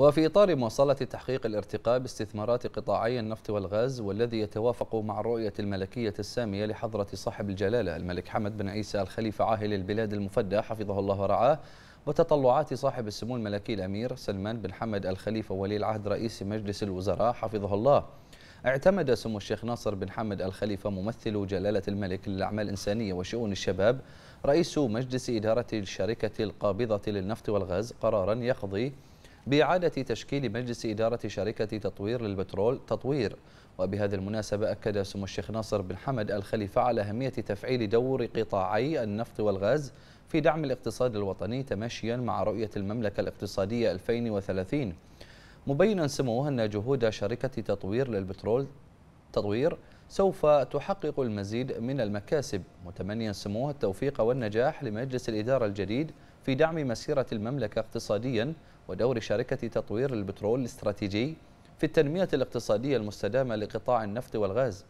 وفي إطار مواصلة تحقيق الارتقاء باستثمارات قطاعي النفط والغاز والذي يتوافق مع الرؤية الملكية السامية لحضرة صاحب الجلالة الملك حمد بن عيسى الخليفة عاهل البلاد المفدى حفظه الله ورعاه وتطلعات صاحب السمو الملكي الأمير سلمان بن حمد الخليفة ولي العهد رئيس مجلس الوزراء حفظه الله اعتمد سمو الشيخ ناصر بن حمد الخليفة ممثل جلالة الملك للأعمال الإنسانية وشؤون الشباب رئيس مجلس إدارة الشركة القابضة للنفط والغاز قرارا يقضي بإعادة تشكيل مجلس إدارة شركة تطوير للبترول تطوير وبهذه المناسبة أكد سمو الشيخ ناصر بن حمد الخليفة على أهمية تفعيل دور قطاعي النفط والغاز في دعم الاقتصاد الوطني تمشيا مع رؤية المملكة الاقتصادية 2030 مبينا سموه أن جهود شركة تطوير للبترول تطوير سوف تحقق المزيد من المكاسب متمنيا سموه التوفيق والنجاح لمجلس الإدارة الجديد في دعم مسيرة المملكة اقتصاديا ودور شركة تطوير البترول الاستراتيجي في التنمية الاقتصادية المستدامة لقطاع النفط والغاز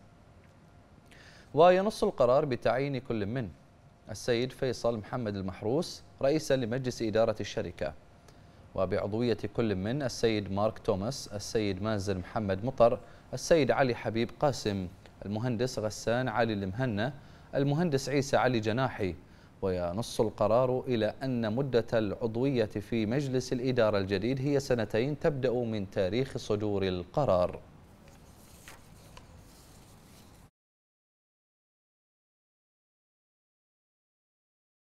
وينص القرار بتعيين كل من السيد فيصل محمد المحروس رئيسا لمجلس إدارة الشركة وبعضوية كل من السيد مارك توماس السيد مازن محمد مطر السيد علي حبيب قاسم المهندس غسان علي المهنة المهندس عيسى علي جناحي وينص القرار إلى أن مدة العضوية في مجلس الإدارة الجديد هي سنتين تبدأ من تاريخ صدور القرار